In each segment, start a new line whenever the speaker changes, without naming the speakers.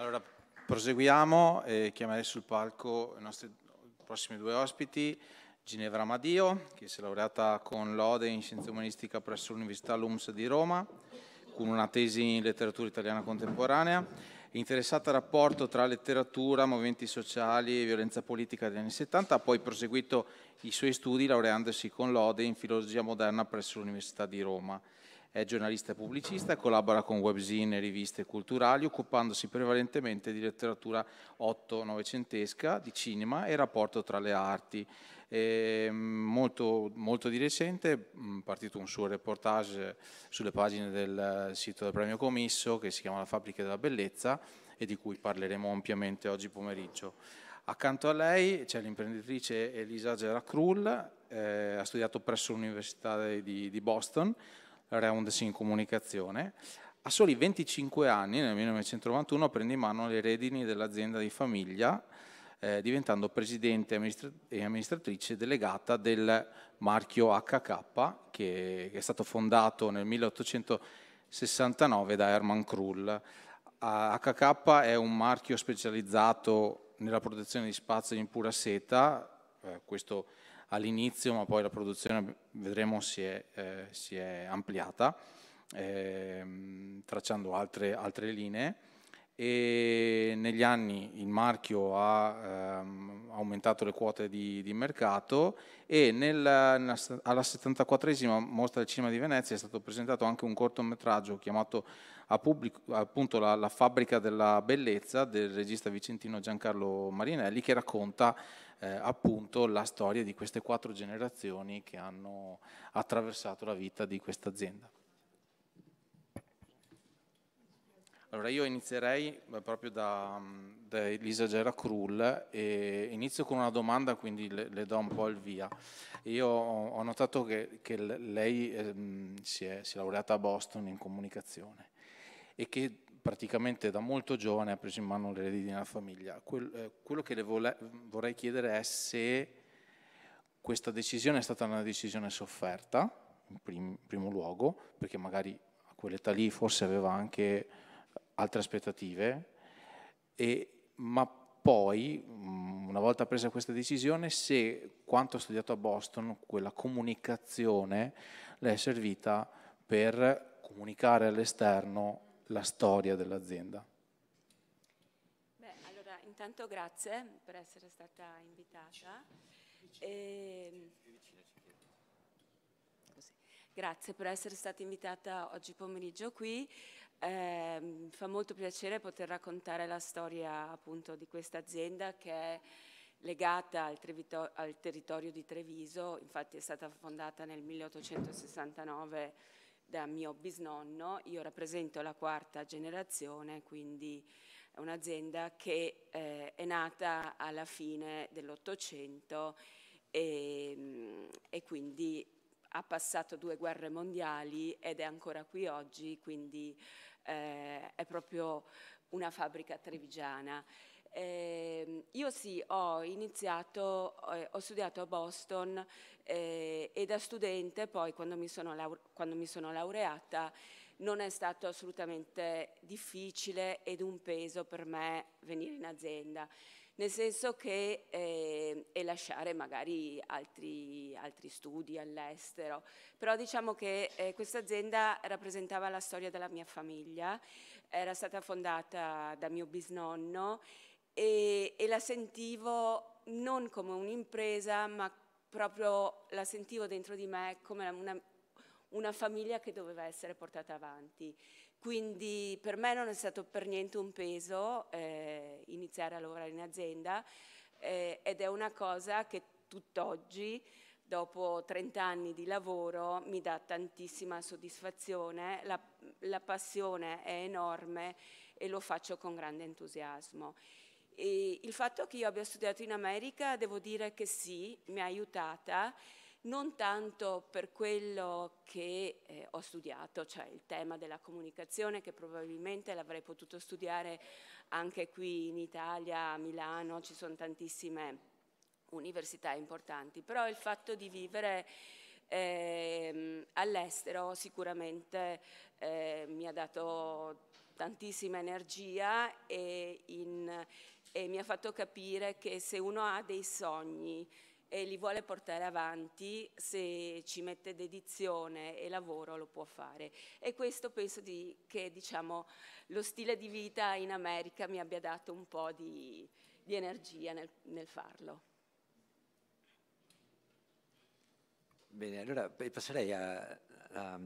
Allora, proseguiamo e chiamerei sul palco i nostri prossimi due ospiti, Ginevra Madio, che si è laureata con lode in scienza umanistica presso l'Università LUMS di Roma, con una tesi in letteratura italiana contemporanea, interessata al rapporto tra letteratura, movimenti sociali e violenza politica degli anni 70, ha poi proseguito i suoi studi laureandosi con lode in filologia moderna presso l'Università di Roma. È giornalista e pubblicista, collabora con webzine e riviste culturali, occupandosi prevalentemente di letteratura 8-novecentesca, di cinema e rapporto tra le arti. Mm, molto, molto, di recente mm, è partito un suo reportage sulle pagine del eh, sito del premio Commisso, che si chiama La fabbrica della bellezza e di cui parleremo ampiamente oggi pomeriggio. Accanto a lei c'è l'imprenditrice Elisa Gera eh, ha studiato presso l'Università di, di Boston, Reunders in comunicazione. A soli 25 anni, nel 1991, prende in mano le redini dell'azienda di famiglia, eh, diventando presidente e amministratrice delegata del marchio HK, che, è stato fondato nel 1869 da Hermann Krull. HK è un marchio specializzato nella protezione di spazio in pura seta, eh, questo all'inizio, ma poi la produzione vedremo si è, eh, si è ampliata, eh, tracciando altre, altre, linee. E negli anni il marchio ha ehm, aumentato le quote di, di mercato e nel, nella, alla 74esima mostra del cinema di Venezia è stato presentato anche un cortometraggio chiamato a, pubblico, appunto la, la, fabbrica della bellezza del regista vicentino Giancarlo Marinelli che racconta eh, appunto la storia di queste quattro generazioni che hanno attraversato la vita di questa azienda. Allora io inizierei eh, proprio da, da Elisa Gera Krull e inizio con una domanda, quindi le, le do un po' il via. Io ho notato che, che lei ehm, si, è, si, è, laureata a Boston in comunicazione e che praticamente da molto giovane ha preso in mano le redini della famiglia. Eh, quello che le vorrei chiedere è se questa decisione è stata una decisione sofferta, in primo luogo, perché magari a quell'età lì forse aveva anche altre aspettative, e, ma poi, mm, una volta presa questa decisione, se quanto ha studiato a Boston, quella comunicazione le è servita per comunicare all'esterno la storia dell'azienda.
Beh, allora intanto grazie per essere stata invitata. E... Ehm, grazie per essere stata invitata oggi pomeriggio qui. Eh, mi fa molto piacere poter raccontare la storia appunto di questa azienda che è legata al, al territorio di Treviso, infatti è stata fondata nel 1869 da mio bisnonno, io rappresento la quarta generazione, quindi è un'azienda che eh, è nata alla fine dell'Ottocento e, mm, e, quindi ha passato due guerre mondiali ed è ancora qui oggi, quindi eh, è proprio una fabbrica trevigiana. Eh, io sì, ho iniziato, eh, ho studiato a Boston eh, e da studente poi quando mi, quando mi, sono laureata non è stato assolutamente difficile ed un peso per me venire in azienda, nel senso che ehm, e lasciare magari altri, altri studi all'estero, però diciamo che eh, questa azienda rappresentava la storia della mia famiglia, era stata fondata da mio bisnonno e, e la sentivo non come un'impresa, ma proprio la sentivo dentro di me come una, una famiglia che doveva essere portata avanti. Quindi per me non è stato per niente un peso eh, iniziare a lavorare in azienda eh, ed è una cosa che tutt'oggi, dopo 30 anni di lavoro, mi dà tantissima soddisfazione, la, la passione è enorme e lo faccio con grande entusiasmo. E il fatto che io abbia studiato in America, devo dire che sì, mi ha aiutata, non tanto per quello che eh, ho studiato, cioè il tema della comunicazione, che probabilmente l'avrei potuto studiare anche qui in Italia, a Milano, ci sono tantissime università importanti, però il fatto di vivere eh, all'estero sicuramente eh, mi ha dato tantissima energia e in e mi ha fatto capire che se uno ha dei sogni e li vuole portare avanti, se ci mette dedizione e lavoro lo può fare. E questo penso di, che diciamo, lo stile di vita in America mi abbia dato un po' di, di energia nel, nel farlo.
Bene, allora passerei a, a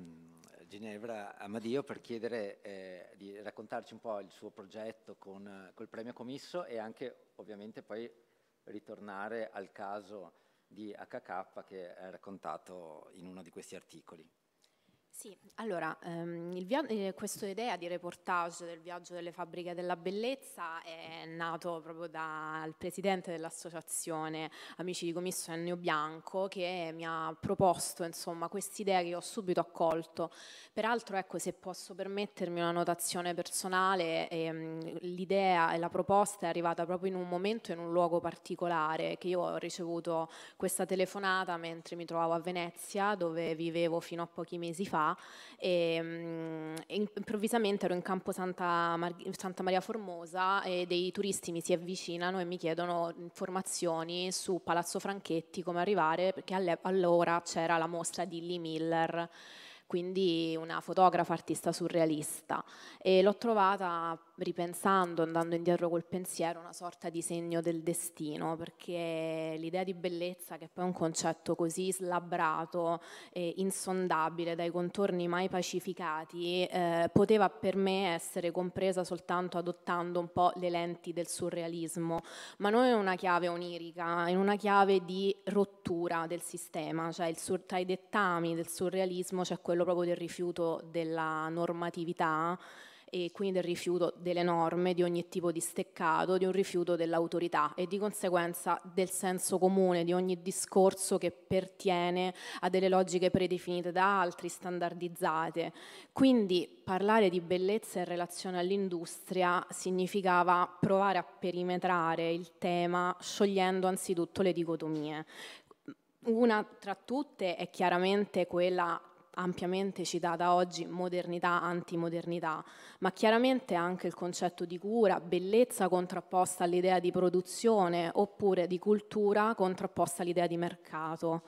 Ginevra Amadio per chiedere eh, di raccontarci un po' il suo progetto con, col premio commisso e anche ovviamente poi ritornare al caso di HK che è raccontato in uno di questi articoli.
Sì, allora, ehm, via- eh, questa idea di reportage del viaggio delle fabbriche della bellezza è nato proprio dal presidente dell'associazione Amici di Commisso Ennio Bianco che mi ha proposto insomma idea che ho subito accolto. Peraltro ecco se posso permettermi una notazione personale, ehm, l'idea e la proposta è arrivata proprio in un momento in un luogo particolare che io ho ricevuto questa telefonata mentre mi trovavo a Venezia dove vivevo fino a pochi mesi fa e, e ehm, improvvisamente ero in campo Santa, Mar- Santa, Maria Formosa e dei turisti mi si avvicinano e mi chiedono informazioni su Palazzo Franchetti, come arrivare, perché alle- allora c'era la mostra di Lee Miller, quindi una fotografa artista surrealista e l'ho trovata ripensando, andando indietro col pensiero, una sorta di segno del destino, perché l'idea di bellezza, che è poi è un concetto così slabrato e insondabile, dai contorni mai pacificati, eh, poteva per me essere compresa soltanto adottando un po' le lenti del surrealismo, ma non in una chiave onirica, in una chiave di rottura del sistema, cioè sur- tra i dettami del surrealismo c'è cioè quello proprio del rifiuto della normatività e quindi del rifiuto delle norme, di ogni tipo di steccato, di un rifiuto dell'autorità e di conseguenza del senso comune, di ogni discorso che pertiene a delle logiche predefinite da altri, standardizzate. Quindi parlare di bellezza in relazione all'industria significava provare a perimetrare il tema sciogliendo anzitutto le dicotomie. Una tra tutte è chiaramente quella ampiamente citata oggi modernità, antimodernità, ma chiaramente anche il concetto di cura, bellezza contrapposta all'idea di produzione oppure di cultura contrapposta all'idea di mercato.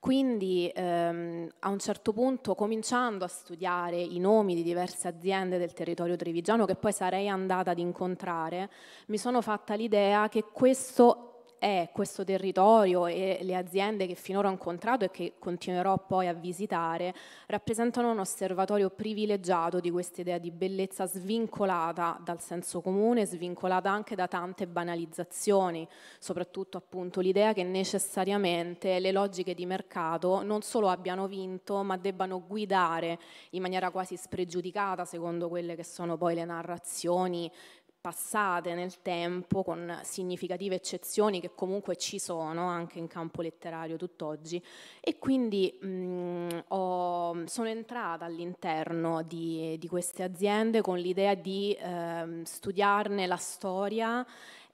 Quindi ehm, a un certo punto, cominciando a studiare i nomi di diverse aziende del territorio trevigiano che poi sarei andata ad incontrare, mi sono fatta l'idea che questo è questo territorio e le aziende che finora ho incontrato e che continuerò poi a visitare rappresentano un osservatorio privilegiato di questa idea di bellezza svincolata dal senso comune, svincolata anche da tante banalizzazioni, soprattutto appunto l'idea che necessariamente le logiche di mercato non solo abbiano vinto ma debbano guidare in maniera quasi spregiudicata secondo quelle che sono poi le narrazioni passate nel tempo con significative eccezioni che comunque ci sono anche in campo letterario tutt'oggi e quindi mh, mm, ho, sono entrata all'interno di, di, queste aziende con l'idea di eh, studiarne la storia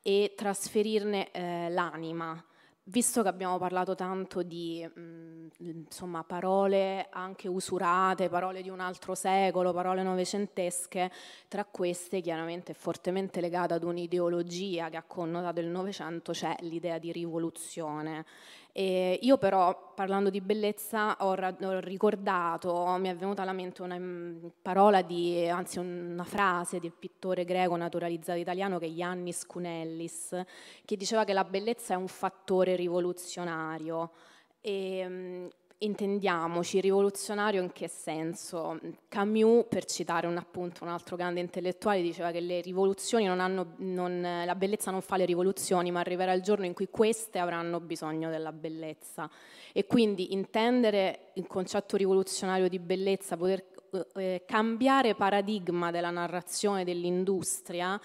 e trasferirne eh, l'anima visto che abbiamo parlato tanto di mh, mm, insomma, parole anche usurate, parole di un altro secolo, parole novecentesche, tra queste chiaramente fortemente legata ad un'ideologia che ha connotato il Novecento, c'è cioè l'idea di rivoluzione. E io però, parlando di bellezza, ho, ho, ricordato, mi è venuta alla mente una mm, parola, di, anzi una frase del pittore greco naturalizzato italiano che è Iannis Cunellis, che diceva che la bellezza è un fattore rivoluzionario. E, ehm, intendiamoci, rivoluzionario in che senso? Camus, per citare un, appunto, un altro grande intellettuale, diceva che le rivoluzioni non hanno, non, la bellezza non fa le rivoluzioni, ma arriverà il giorno in cui queste avranno bisogno della bellezza. E quindi intendere il concetto rivoluzionario di bellezza, poter eh, eh, cambiare paradigma della narrazione dell'industria,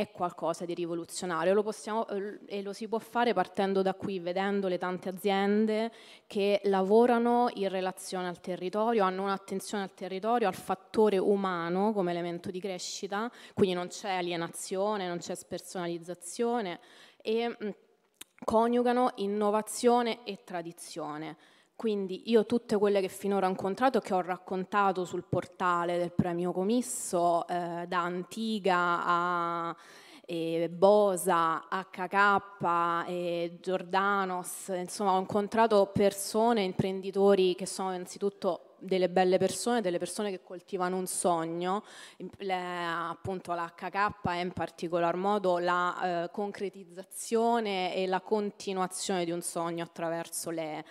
è qualcosa di rivoluzionario lo possiamo, eh, e lo si può fare partendo da qui, vedendo le tante aziende che lavorano in relazione al territorio, hanno un'attenzione al territorio, al fattore umano come elemento di crescita, quindi non c'è alienazione, non c'è spersonalizzazione e mm, coniugano innovazione e tradizione. Quindi io tutte quelle che finora ho incontrato e che ho raccontato sul portale del premio Comisso, eh, da Antiga a eh, Bosa, HK, eh, Giordanos, insomma ho incontrato persone, imprenditori che sono innanzitutto delle belle persone, delle persone che coltivano un sogno, le, appunto la è in particolar modo la eh, concretizzazione e la continuazione di un sogno attraverso le,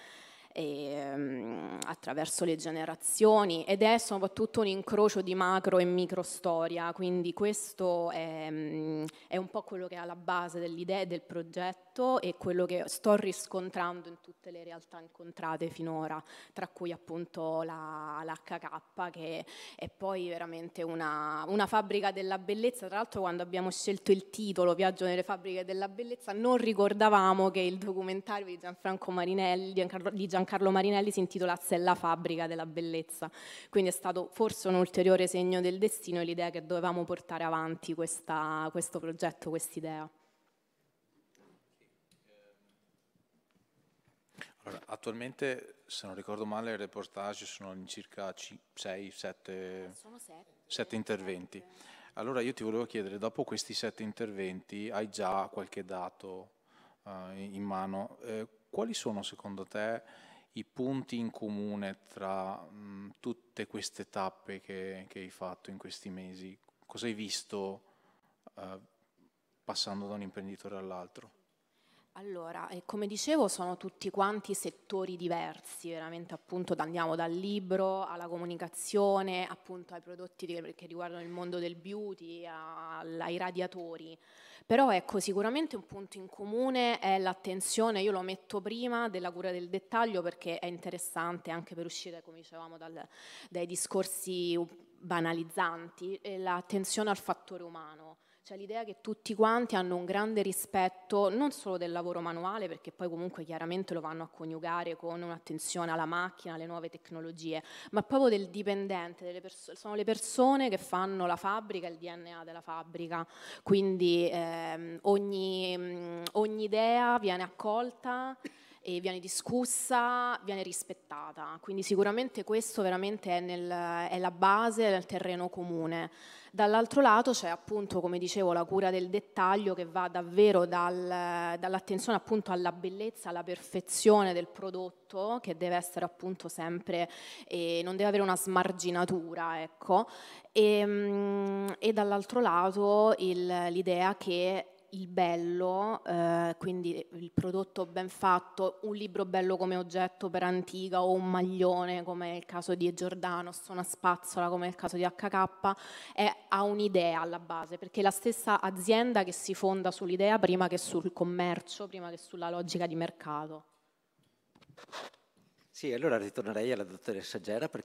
e, ehm, attraverso le generazioni ed è soprattutto un incrocio di macro e micro storia, quindi questo è, mm, è un po' quello che è alla base dell'idea e del progetto letto e quello che sto riscontrando in tutte le realtà incontrate finora, tra cui appunto la, l'HK che è poi veramente una, una fabbrica della bellezza. Tra l'altro quando abbiamo scelto il titolo Viaggio nelle fabbriche della bellezza non ricordavamo che il documentario di Gianfranco Marinelli, Giancarlo, di Giancarlo Marinelli si intitolasse La fabbrica della bellezza. Quindi è stato forse un ulteriore segno del destino e l'idea che dovevamo portare avanti questa, questo progetto, quest'idea.
Attualmente, se non ricordo male, i reportage sono all'incirca 6-7 interventi. Allora io ti volevo chiedere, dopo questi 7 interventi, hai già qualche dato uh, in mano, eh, quali sono secondo te i punti in comune tra mh, mm, tutte queste tappe che, che, hai fatto in questi mesi? Cosa hai visto uh, passando da un imprenditore all'altro?
Allora, eh, come dicevo, sono tutti quanti settori diversi, veramente appunto andiamo dal libro alla comunicazione, appunto ai prodotti che riguardano il mondo del beauty, ai radiatori. Però ecco, sicuramente un punto in comune è l'attenzione, io lo metto prima della cura del dettaglio perché è interessante anche per uscire, come dicevamo, dal, dai discorsi banalizzanti, l'attenzione al fattore umano c'è l'idea che tutti quanti hanno un grande rispetto non solo del lavoro manuale, perché poi comunque chiaramente lo vanno a coniugare con un'attenzione alla macchina, alle nuove tecnologie, ma proprio del dipendente, perso- sono le persone che fanno la fabbrica, il DNA della fabbrica, quindi ehm, ogni, mm, ogni idea viene accolta e viene discussa, viene rispettata. Quindi sicuramente questo veramente è, nel, è la base del terreno comune. Dall'altro lato c'è appunto, come dicevo, la cura del dettaglio che va davvero dal, dall'attenzione appunto alla bellezza, alla perfezione del prodotto che deve essere appunto sempre, eh, non deve avere una smarginatura, ecco, e, ehm, e dall'altro lato il, l'idea che il bello, eh, quindi il prodotto ben fatto, un libro bello come oggetto per antica o un maglione come è il caso di Giordano, una spazzola come è il caso di HK, è, ha un'idea alla base, perché la stessa azienda che si fonda sull'idea prima che sul commercio, prima che sulla logica di mercato.
Sì, allora ritornerei alla dottoressa Gera per,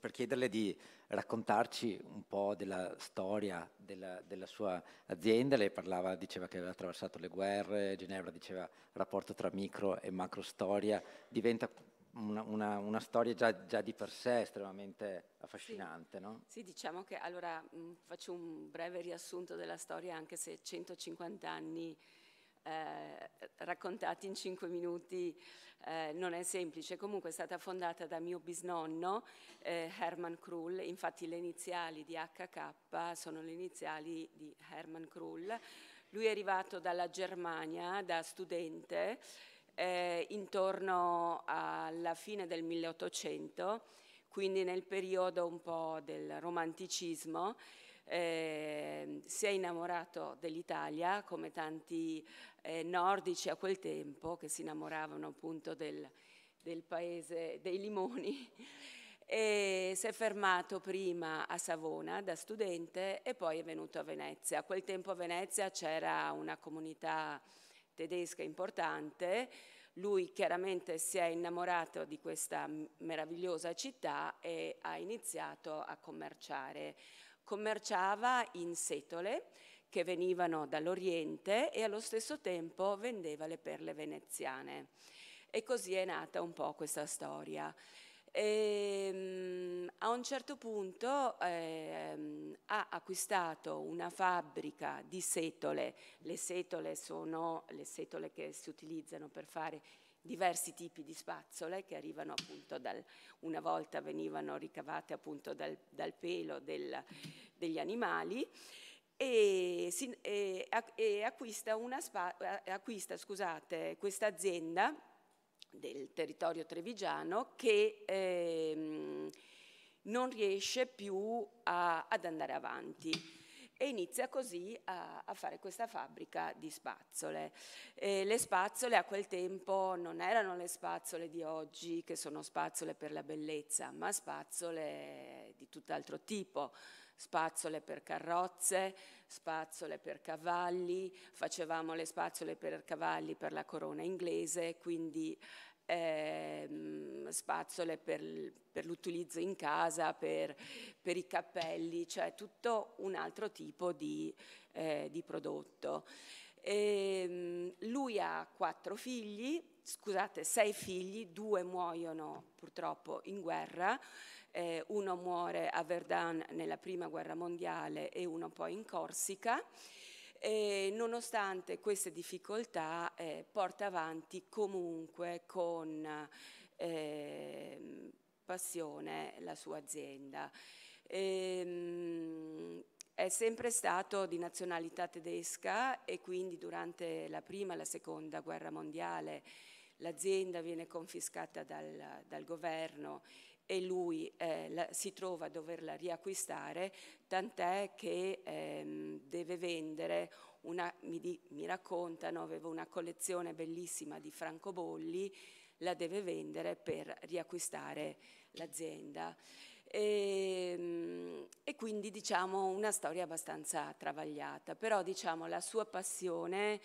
per, chiederle di raccontarci un po' della storia della, della, sua azienda. Lei parlava, diceva che aveva attraversato le guerre, Ginevra diceva il rapporto tra micro e macro storia, diventa una, una, una storia già, già, di per sé estremamente affascinante, sì. no?
Sì, diciamo che allora mh, faccio un breve riassunto della storia anche se 150 anni eh, raccontati in cinque minuti eh, non è semplice. Comunque è stata fondata da mio bisnonno eh, Herman Krull, infatti le iniziali di HK sono le iniziali di Herman Krull. Lui è arrivato dalla Germania da studente eh, intorno alla fine del 1800, quindi nel periodo un po' del romanticismo. Eh, si è innamorato dell'Italia come tanti eh, nordici a quel tempo, che si innamoravano appunto del, del paese dei limoni, e si è fermato prima a Savona da studente e poi è venuto a Venezia. A quel tempo a Venezia c'era una comunità tedesca importante, lui chiaramente si è innamorato di questa meravigliosa città e ha iniziato a commerciare. Commerciava in setole, che venivano dall'Oriente e allo stesso tempo vendeva le perle veneziane. E così è nata un po' questa storia. E, ehm, a un certo punto eh, ha acquistato una fabbrica di setole, le setole sono le setole che si utilizzano per fare diversi tipi di spazzole che arrivano appunto dal, una volta venivano ricavate appunto dal, dal pelo del, degli animali e, si, e, e acquista, spa, acquista scusate, questa azienda del territorio trevigiano che ehm, non riesce più a, ad andare avanti e inizia così a, a, fare questa fabbrica di spazzole. Eh, le spazzole a quel tempo non erano le spazzole di oggi, che sono spazzole per la bellezza, ma spazzole di tutt'altro tipo spazzole per carrozze, spazzole per cavalli, facevamo le spazzole per cavalli per la corona inglese, quindi ehm, spazzole per, per l'utilizzo in casa, per, per, i cappelli, cioè tutto un altro tipo di, eh, di prodotto. E, ehm, lui ha quattro figli, scusate, sei figli, due muoiono purtroppo in guerra eh, uno muore a Verdun nella prima guerra mondiale e uno poi in Corsica. E nonostante queste difficoltà eh, porta avanti comunque con eh, passione la sua azienda. E, ehm, è sempre stato di nazionalità tedesca e quindi durante la prima e la seconda guerra mondiale l'azienda viene confiscata dal, dal governo e lui eh, la, si trova a doverla riacquistare, tant'è che ehm, deve vendere una, mi, di, mi, raccontano, aveva una collezione bellissima di francobolli, la deve vendere per riacquistare l'azienda. E, ehm, e, quindi diciamo una storia abbastanza travagliata, però diciamo la sua passione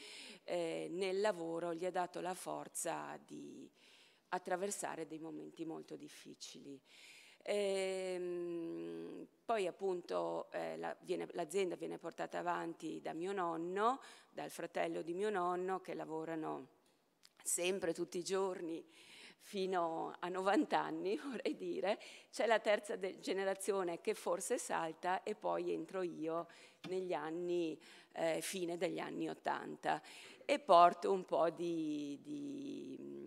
eh, nel lavoro gli ha dato la forza di, attraversare dei momenti molto difficili. Ehm, poi appunto eh, l'azienda la, viene portata avanti da mio nonno, dal fratello di mio nonno che lavorano sempre tutti i giorni fino a 90 anni, vorrei dire, c'è la terza generazione che forse salta e poi entro io negli anni, eh, fine degli anni 80 e porto un po' di, di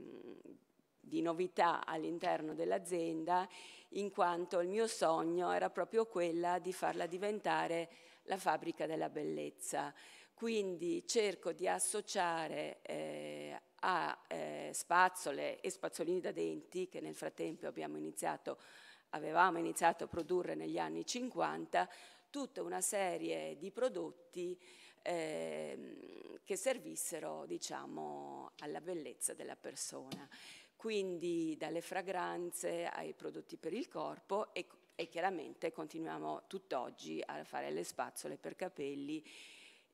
di novità all'interno dell'azienda, in quanto il mio sogno era proprio quella di farla diventare la fabbrica della bellezza. Quindi cerco di associare eh, a eh, spazzole e spazzolini da denti, che nel frattempo iniziato, avevamo iniziato a produrre negli anni 50, tutta una serie di prodotti eh, che servissero diciamo, alla bellezza della persona quindi dalle fragranze ai prodotti per il corpo e, e chiaramente continuiamo tutt'oggi a fare le spazzole per capelli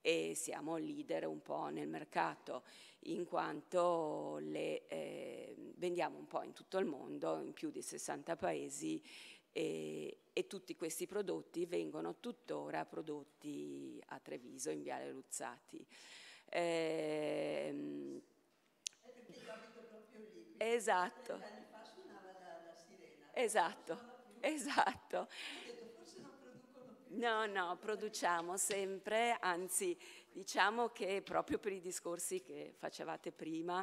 e siamo leader un po' nel mercato in quanto le eh, vendiamo un po' in tutto il mondo, in più di 60 paesi e, e, tutti questi prodotti vengono tuttora prodotti a Treviso in Viale Luzzati. Eh, Esatto. Anni fa suonava la, la Esatto, esatto. No, no, produciamo sempre, anzi diciamo che proprio per i discorsi che facevate prima,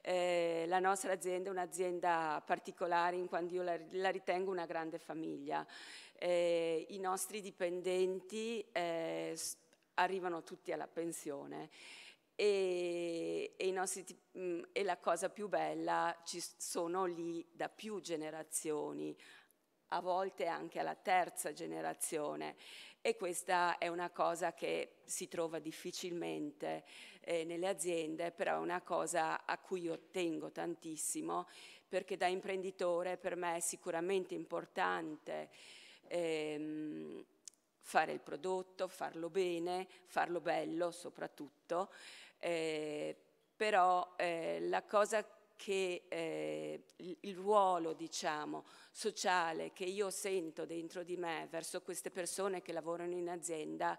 eh, la nostra azienda è un'azienda particolare in quanto io la, la ritengo una grande famiglia. Eh, I nostri dipendenti eh, arrivano tutti alla pensione e, e, nostri, mm, e, la cosa più bella ci sono lì da più generazioni, a volte anche alla terza generazione e questa è una cosa che si trova difficilmente eh, nelle aziende, però è una cosa a cui io tengo tantissimo perché da imprenditore per me è sicuramente importante. Ehm, fare il prodotto, farlo bene, farlo bello soprattutto eh, però eh, la cosa che eh, il ruolo diciamo, sociale che io sento dentro di me verso queste persone che lavorano in azienda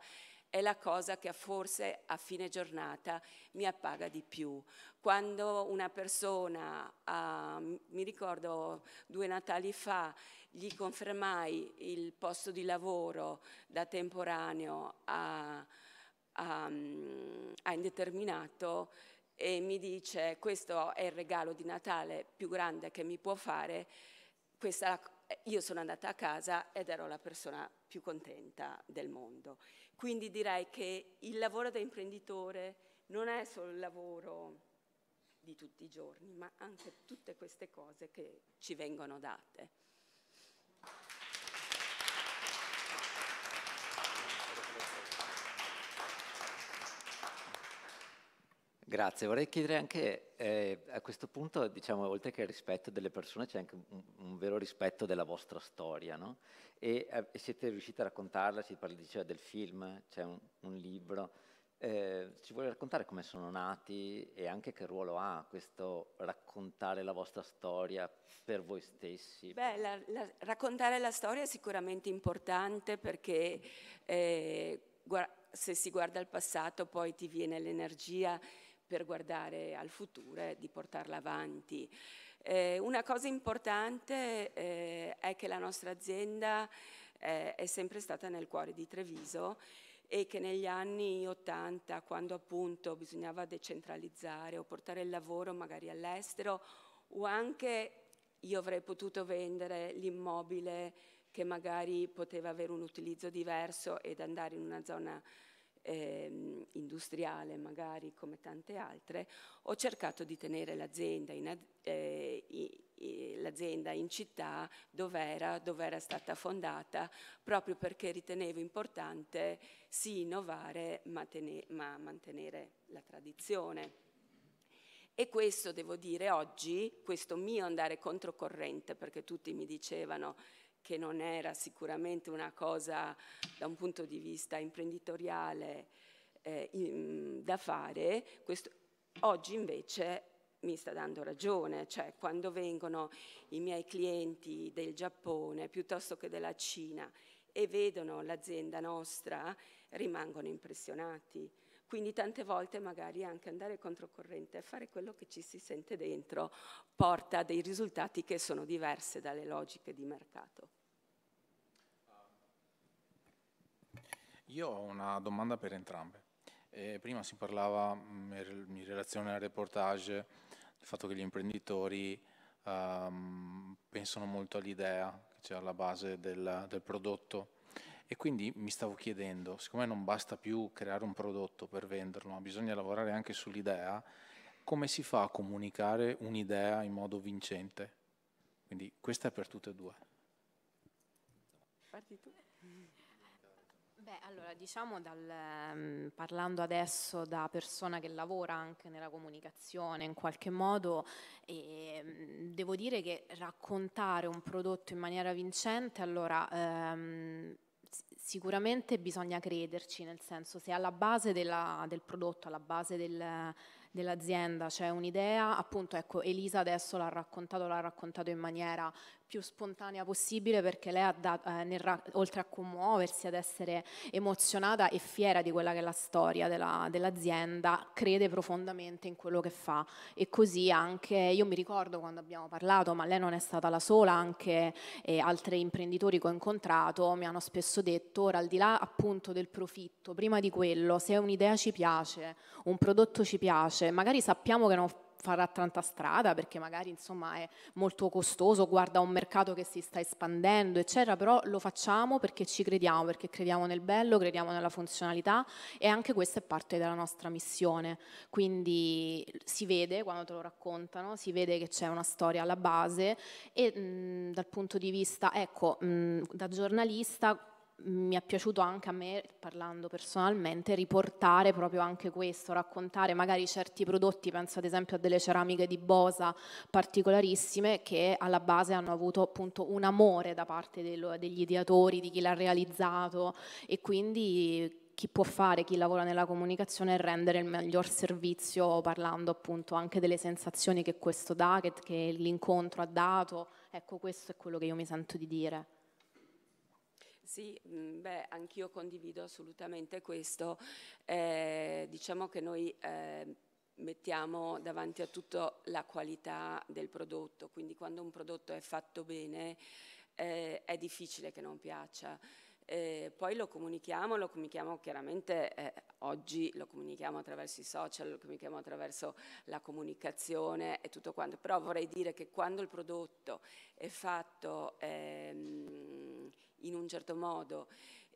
è la cosa che forse a fine giornata mi appaga di più. Quando una persona, ah, mi ricordo due Natali fa, gli confermai il posto di lavoro da temporaneo a Ehm, a, a indeterminato e mi dice questo è il regalo di Natale più grande che mi può fare, questa, io sono andata a casa ed ero la persona più contenta del mondo. Quindi direi che il lavoro da imprenditore non è solo il lavoro di tutti i giorni, ma anche tutte queste cose che ci vengono date.
Grazie, vorrei chiedere anche eh, a questo punto, diciamo, oltre che il rispetto delle persone, c'è anche un, un, vero rispetto della vostra storia, no? E eh, siete riusciti a raccontarla, si parla diceva del film, c'è un, un, libro. Eh, ci vuole raccontare come sono nati e anche che ruolo ha questo raccontare la vostra storia per voi stessi? Beh,
la, la, raccontare la storia è sicuramente importante perché eh, se si guarda al passato poi ti viene l'energia per guardare al futuro e di portarla avanti. Eh, una cosa importante eh, è che la nostra azienda eh, è sempre stata nel cuore di Treviso e che negli anni 80, quando appunto bisognava decentralizzare o portare il lavoro magari all'estero, o anche io avrei potuto vendere l'immobile che magari poteva avere un utilizzo diverso ed andare in una zona eh, industriale magari come tante altre, ho cercato di tenere l'azienda in, eh, l'azienda in città dove era, dove era stata fondata, proprio perché ritenevo importante sì innovare ma, tenere, ma mantenere la tradizione. E questo devo dire oggi, questo mio andare controcorrente, perché tutti mi dicevano che non era sicuramente una cosa da un punto di vista imprenditoriale eh, in, da fare, questo, oggi invece mi sta dando ragione, cioè quando vengono i miei clienti del Giappone piuttosto che della Cina e vedono l'azienda nostra rimangono impressionati quindi tante volte magari anche andare controcorrente e fare quello che ci si sente dentro porta a dei risultati che sono diversi dalle logiche di mercato.
Io ho una domanda per entrambe. Eh, prima si parlava mm, in relazione al reportage del fatto che gli imprenditori um, pensano molto all'idea che c'è alla base del, del prodotto e quindi mi stavo chiedendo, siccome non basta più creare un prodotto per venderlo, ma bisogna lavorare anche sull'idea, come si fa a comunicare un'idea in modo vincente? Quindi questa è per tutte e due.
Parti tu. Beh, allora diciamo, dal, ehm, parlando adesso da persona che lavora anche nella comunicazione in qualche modo, eh, devo dire che raccontare un prodotto in maniera vincente, allora ehm, sicuramente bisogna crederci, nel senso se alla base della, del prodotto, alla base del, dell'azienda c'è cioè un'idea, appunto ecco Elisa adesso l'ha raccontato, l'ha raccontato in maniera più spontanea possibile perché lei ha dato, eh, nel, oltre a commuoversi, ad essere emozionata e fiera di quella che è la storia della, dell'azienda, crede profondamente in quello che fa e così anche, io mi ricordo quando abbiamo parlato, ma lei non è stata la sola, anche eh, altri imprenditori che ho incontrato mi hanno spesso detto, ora al di là appunto del profitto, prima di quello, se un'idea ci piace, un prodotto ci piace, magari sappiamo che non farà tanta strada perché magari insomma è molto costoso, guarda un mercato che si sta espandendo, eccetera, però lo facciamo perché ci crediamo, perché crediamo nel bello, crediamo nella funzionalità e anche questa è parte della nostra missione. Quindi si vede quando te lo raccontano, si vede che c'è una storia alla base e mh, mm, dal punto di vista, ecco, mh, mm, da giornalista mi è piaciuto anche a me, parlando personalmente, riportare proprio anche questo, raccontare magari certi prodotti, penso ad esempio a delle ceramiche di Bosa particolarissime che alla base hanno avuto appunto un amore da parte degli ideatori, di chi l'ha realizzato e quindi chi può fare, chi lavora nella comunicazione è rendere il miglior servizio parlando appunto anche delle sensazioni che questo dà, che, che l'incontro ha dato, ecco questo è quello che io mi sento di dire.
Sì, mm, beh, anch'io condivido assolutamente questo. Eh, diciamo che noi eh, mettiamo davanti a tutto la qualità del prodotto, quindi quando un prodotto è fatto bene eh, è difficile che non piaccia. Eh, poi lo comunichiamo, lo comunichiamo chiaramente eh, oggi, lo comunichiamo attraverso i social, lo comunichiamo attraverso la comunicazione e tutto quanto, però vorrei dire che quando il prodotto è fatto... Ehm, in un certo modo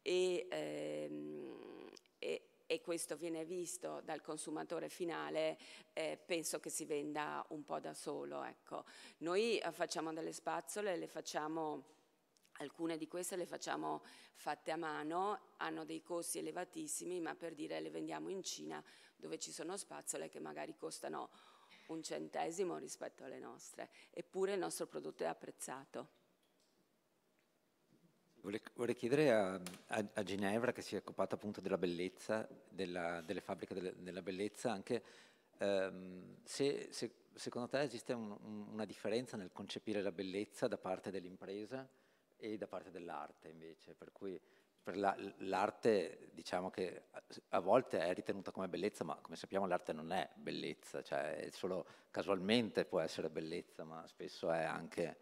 e, ehm, e, e questo viene visto dal consumatore finale, eh, penso che si venda un po' da solo. Ecco. Noi eh, facciamo delle spazzole, le facciamo... Alcune di queste le facciamo fatte a mano, hanno dei costi elevatissimi, ma per dire le vendiamo in Cina dove ci sono spazzole che magari costano un centesimo rispetto alle nostre, eppure il nostro prodotto è apprezzato.
Vorrei chiedere a, a, a, Ginevra, che si è occupata appunto della bellezza, della, delle fabbriche delle, della bellezza, anche ehm, se, se, secondo te esiste un, un, una differenza nel concepire la bellezza da parte dell'impresa e da parte dell'arte invece, per cui per la, l'arte diciamo che a, a volte è ritenuta come bellezza, ma come sappiamo l'arte non è bellezza, cioè solo casualmente può essere bellezza, ma spesso è anche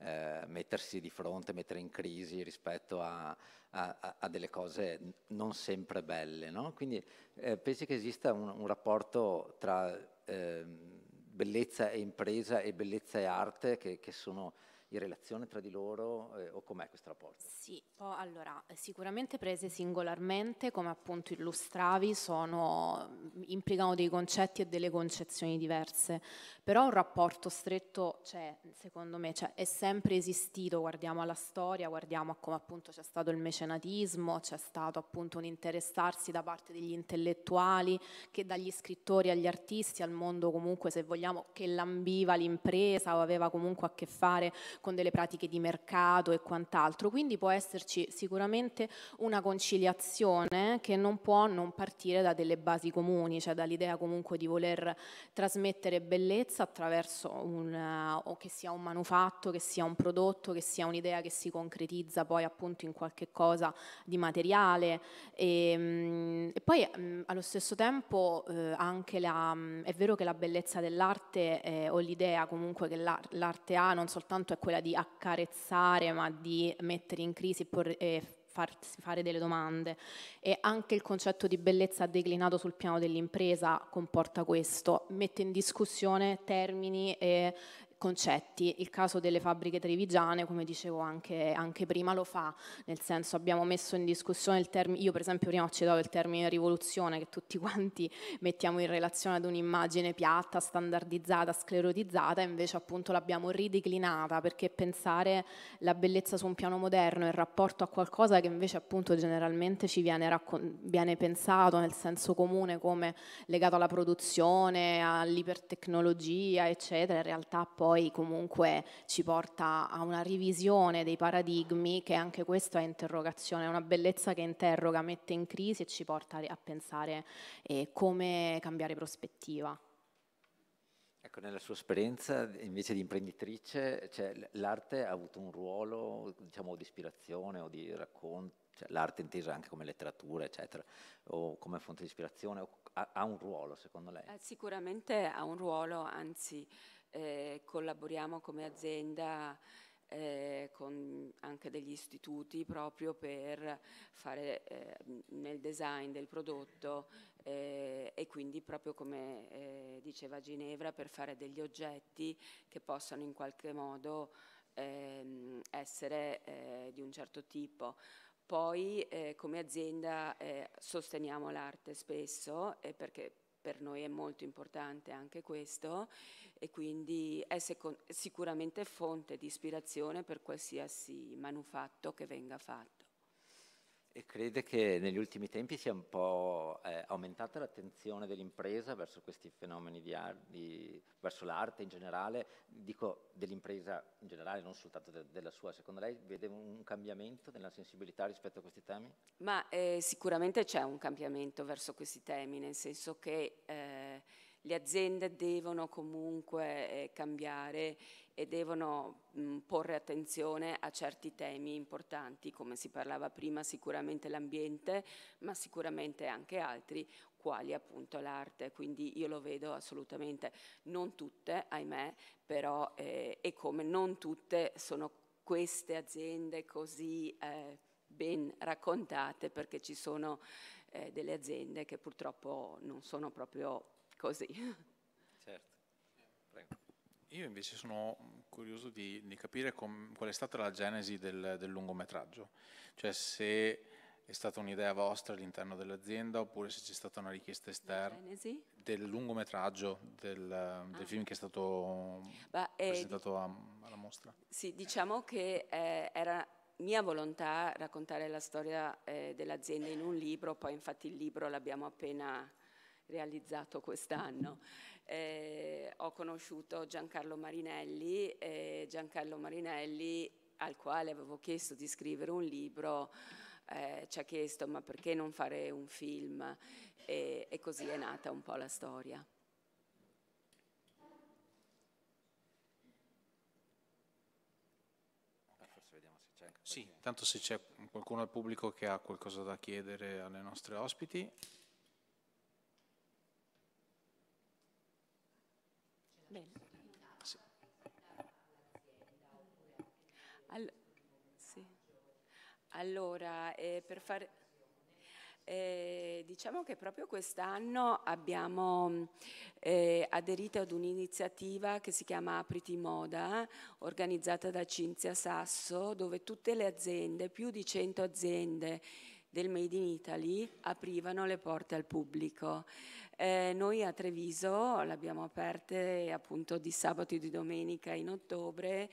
eh, mettersi di fronte, mettere in crisi rispetto a, a, a delle cose non sempre belle. No? Quindi eh, pensi che esista un, un rapporto tra eh, bellezza e impresa e bellezza e arte che, che sono in relazione tra di loro eh, o com'è questo rapporto? Sì,
Oh, allora, sicuramente prese singolarmente, come appunto illustravi, sono, implicano dei concetti e delle concezioni diverse, però un rapporto stretto c'è, secondo me, cioè, è sempre esistito, guardiamo alla storia, guardiamo a come appunto c'è stato il mecenatismo, c'è stato appunto un interessarsi da parte degli intellettuali, che dagli scrittori agli artisti, al mondo comunque, se vogliamo, che lambiva l'impresa o aveva comunque a che fare con delle pratiche di mercato e quant'altro, quindi può esserci esserci sicuramente una conciliazione che non può non partire da delle basi comuni, cioè dall'idea comunque di voler trasmettere bellezza attraverso un, o che sia un manufatto, che sia un prodotto, che sia un'idea che si concretizza poi appunto in qualche cosa di materiale. E, ehm, e poi allo stesso tempo eh, anche la, è vero che la bellezza dell'arte eh, o l'idea comunque che l'arte ha non soltanto è quella di accarezzare ma di mettere in crisi e porre, eh, farsi fare delle domande e anche il concetto di bellezza declinato sul piano dell'impresa comporta questo, mette in discussione termini e concetti. Il caso delle fabbriche trevigiane, come dicevo anche, anche prima, lo fa, nel senso abbiamo messo in discussione il termine, io per esempio prima ho citato il termine rivoluzione che tutti quanti mettiamo in relazione ad un'immagine piatta, standardizzata, sclerotizzata, invece appunto l'abbiamo ridiclinata perché pensare la bellezza su un piano moderno in rapporto a qualcosa che invece appunto generalmente ci viene, raccon- viene pensato nel senso comune come legato alla produzione, all'ipertecnologia, eccetera, in realtà poi poi comunque ci porta a una revisione dei paradigmi che anche questo è interrogazione, è una bellezza che interroga, mette in crisi e ci porta a pensare eh, come cambiare prospettiva.
Ecco, nella sua esperienza invece di imprenditrice, cioè, l'arte ha avuto un ruolo diciamo, di ispirazione o di racconto, cioè, l'arte intesa anche come letteratura, eccetera, o come fonte di ispirazione, ha, ha, un ruolo secondo lei?
Eh, sicuramente ha un ruolo, anzi eh, collaboriamo come azienda eh, con anche degli istituti proprio per fare eh, nel design del prodotto eh, e quindi proprio come eh, diceva Ginevra per fare degli oggetti che possano in qualche modo ehm, essere eh, di un certo tipo. Poi eh, come azienda sosteniamo l'arte spesso perché per noi è molto importante anche questo e quindi è sicuramente fonte di ispirazione per qualsiasi manufatto che venga fatto.
E crede che negli ultimi tempi sia un po' eh, aumentata l'attenzione dell'impresa verso questi fenomeni di, ar- verso l'arte in generale, dico dell'impresa in generale, non soltanto de- della sua. Secondo lei vede un cambiamento nella sensibilità rispetto a questi temi?
Ma eh, sicuramente c'è un cambiamento verso questi temi, nel senso che eh, le aziende devono comunque eh, cambiare e devono mh, porre attenzione a certi temi importanti, come si parlava prima, sicuramente l'ambiente, ma sicuramente anche altri, quali appunto l'arte, quindi io lo vedo assolutamente, non tutte, ahimè, però eh, e come non tutte sono queste aziende così eh, ben raccontate perché ci sono eh, delle aziende che purtroppo non sono proprio così.
Io invece sono curioso di, di capire com, qual è stata la genesi del, del lungometraggio, cioè se è stata un'idea vostra all'interno dell'azienda oppure se c'è stata una richiesta esterna del lungometraggio del, ah. del, film che è stato
bah, eh, presentato
a, alla mostra?
Sì, diciamo che eh, era mia volontà raccontare la storia eh, dell'azienda in un libro, poi infatti il libro l'abbiamo appena realizzato quest'anno eh, ho conosciuto Giancarlo Marinelli e Giancarlo Marinelli al quale avevo chiesto di scrivere un libro eh, ci ha chiesto ma perché non fare un film e, e così è nata un po' la storia.
Eh, sì, tanto se c'è qualcuno al pubblico che ha qualcosa da chiedere alle nostre ospiti.
Sì. All sì. Allora, eh, per fare... Eh, diciamo che proprio quest'anno abbiamo eh, aderito ad un'iniziativa che si chiama Apriti Moda, organizzata da Cinzia Sasso, dove tutte le aziende, più di 100 aziende del Made in Italy aprivano le porte al pubblico. Eh, noi a Treviso l'abbiamo aperte appunto di sabato e di domenica in ottobre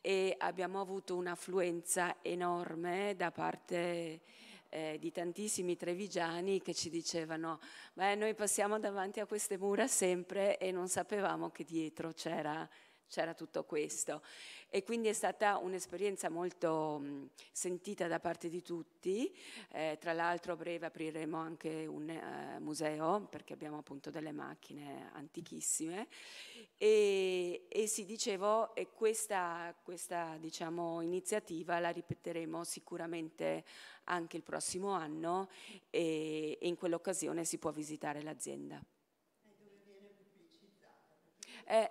e abbiamo avuto un'affluenza enorme da parte eh, di tantissimi trevigiani che ci dicevano beh noi passiamo davanti a queste mura sempre e non sapevamo che dietro c'era c'era tutto questo. E quindi è stata un'esperienza molto mh, mm, sentita da parte di tutti. Eh, tra l'altro a breve apriremo anche un uh, museo perché abbiamo appunto delle macchine antichissime. E, e sì, dicevo, e questa, questa diciamo, iniziativa la ripeteremo sicuramente anche il prossimo anno e, e in quell'occasione si può visitare l'azienda. E dove viene pubblicizzata? Eh,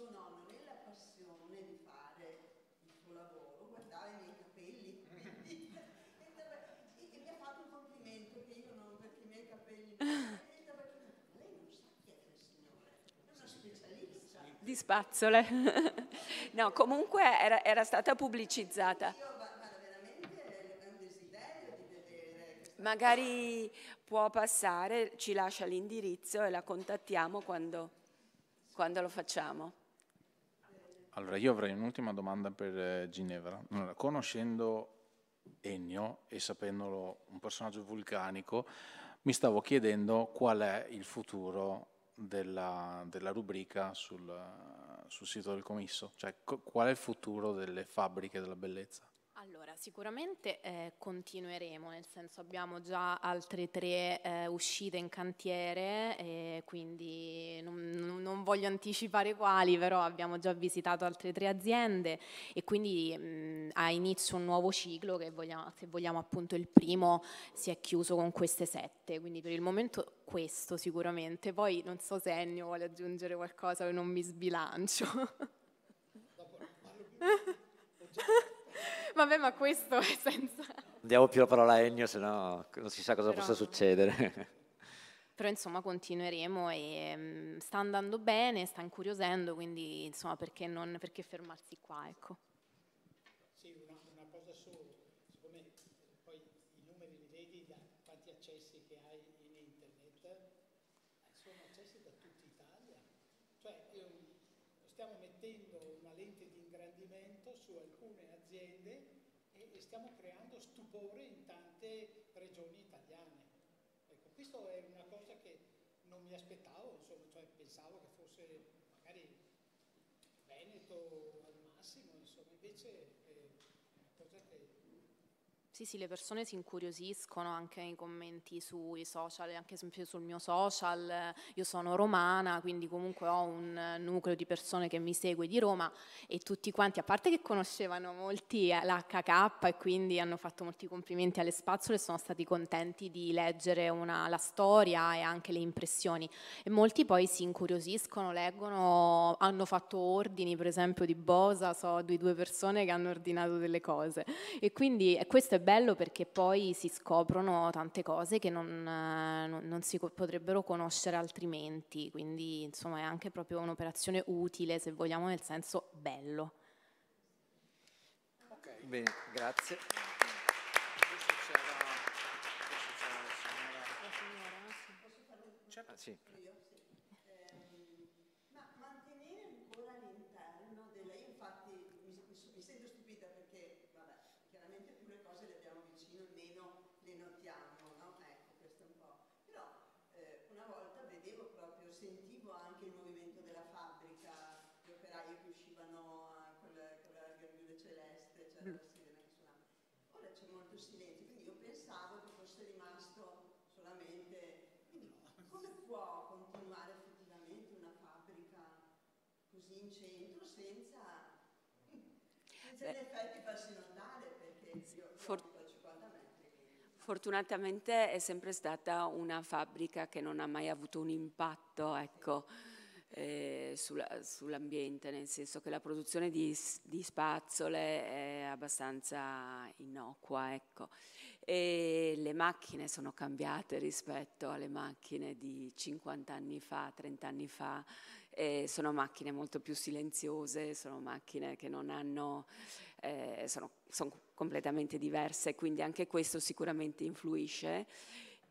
di spazzole. no, comunque era, era stata pubblicizzata. Magari può passare, ci lascia l'indirizzo e la contattiamo quando, quando lo facciamo.
Allora, io avrei un'ultima domanda per eh, Ginevra. Allora, conoscendo Ennio e sapendolo un personaggio vulcanico, mi stavo chiedendo qual è il futuro della, della rubrica sul, sul, sito del commisso, cioè co- qual è il futuro delle fabbriche della bellezza?
Allora, sicuramente eh, continueremo, nel senso abbiamo già altre tre eh, uscite in cantiere, eh, quindi non, non, voglio anticipare quali, però abbiamo già visitato altre tre aziende e quindi mm, ha inizio un nuovo ciclo che vogliamo, se vogliamo appunto il primo si è chiuso con queste sette, quindi per il momento questo sicuramente, poi non so se Ennio vuole aggiungere qualcosa o non mi sbilancio. Vabbè, ma questo è senza...
diamo più la parola a Ennio, sennò non si sa cosa Però... possa succedere.
Però insomma continueremo e um, sta andando bene, sta incuriosendo, quindi insomma perché, non, perché fermarsi qua, ecco.
stiamo creando stupore in tante regioni italiane. Ecco, questa è una cosa che non mi aspettavo, insomma, cioè pensavo che fosse magari Veneto al massimo, insomma, invece
sì, sì, le persone si incuriosiscono anche nei commenti sui social, anche sempre sul mio social. Eh, io sono romana, quindi comunque ho un eh, nucleo di persone che mi segue di Roma e tutti quanti, a parte che conoscevano molti eh, l'HK e quindi hanno fatto molti complimenti alle spazzole, sono stati contenti di leggere una, la storia e anche le impressioni. E molti poi si incuriosiscono, leggono, hanno fatto ordini, per esempio di Bosa, so di due persone che hanno ordinato delle cose. E quindi questo è bello bello perché poi si scoprono tante cose che non, eh, non, non si potrebbero conoscere altrimenti, quindi insomma è anche proprio un'operazione utile, se vogliamo, nel senso bello.
Ok, bene, grazie.
Ah, sì. Ora c'è molto silenzio, quindi io pensavo che fosse rimasto solamente... Quindi come può continuare effettivamente una fabbrica così in centro senza... in effetti farsi notare perché io For- a 50 metri. Fortunatamente è sempre stata una fabbrica che non ha mai avuto un impatto, ecco. Sì eh, sull'ambiente, nel senso che la produzione di, di spazzole è abbastanza innocua. Ecco. E le macchine sono cambiate rispetto alle macchine di 50 anni fa, 30 anni fa, eh, sono macchine molto più silenziose, sono macchine che non hanno, eh, sono, sono completamente diverse, quindi anche questo sicuramente influisce.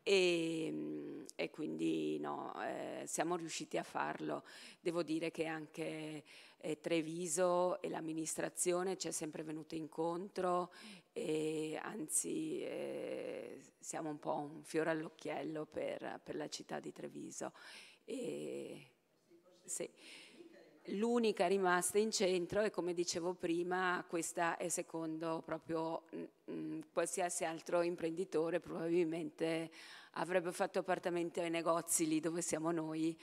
E, ehm, e quindi no, eh, siamo riusciti a farlo. Devo dire che anche eh, Treviso e l'amministrazione ci è sempre venuto incontro e anzi eh, siamo un po' un fiore all'occhiello per, per la città di Treviso. E, sì. L'unica rimasta in centro e come dicevo prima questa è secondo proprio mh, mm, mm, qualsiasi altro imprenditore probabilmente avrebbe fatto appartamenti ai negozi lì dove siamo noi,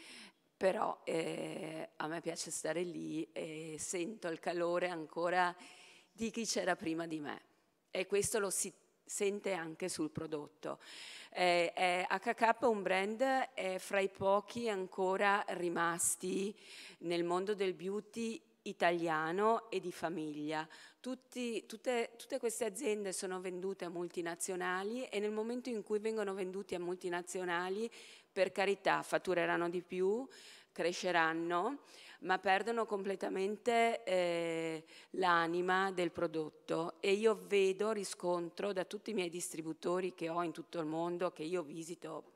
però eh, a me piace stare lì e sento il calore ancora di chi c'era prima di me e questo lo si sente anche sul prodotto. Eh, eh, HK è un brand è fra i pochi ancora rimasti nel mondo del beauty italiano e di famiglia. Tutti, tutte, tutte, queste aziende sono vendute a multinazionali e nel momento in cui vengono venduti a multinazionali, per carità, fattureranno di più, cresceranno ma perdono completamente eh, l'anima del prodotto e io vedo, riscontro da tutti i miei distributori che ho in tutto il mondo, che io visito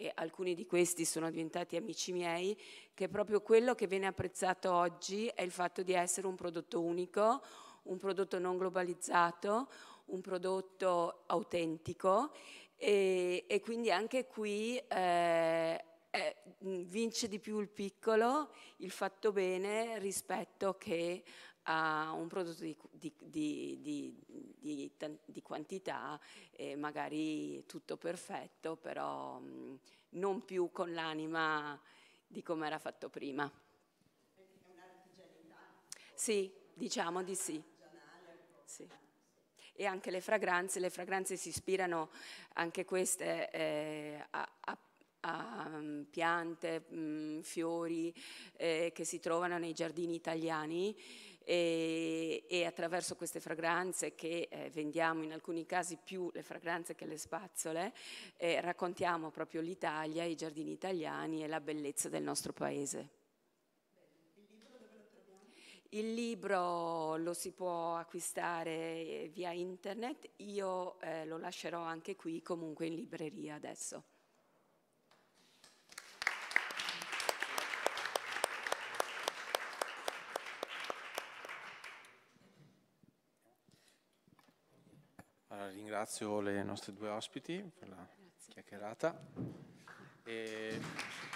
e alcuni di questi sono diventati amici miei, che proprio quello che viene apprezzato oggi è il fatto di essere un prodotto unico, un prodotto non globalizzato, un prodotto autentico e, e quindi anche qui eh, eh, vince di più il piccolo, il fatto bene rispetto che a un prodotto di, di, di, di quantità, eh, magari tutto perfetto, però mh, non più con l'anima di come era fatto prima. Quindi è un'artigianità? Sì, diciamo di sì. sì. E anche le fragranze, le fragranze si ispirano anche queste eh, a, a a mm, piante, mm, fiori eh, che si trovano nei giardini italiani e, e attraverso queste fragranze che eh, vendiamo in alcuni casi più le fragranze che le spazzole, eh, raccontiamo proprio l'Italia, i giardini italiani e la bellezza del nostro paese. Il libro lo si può acquistare eh, via internet, io eh, lo lascerò anche qui comunque in libreria adesso.
ringrazio le nostre due ospiti per la Grazie. chiacchierata. E...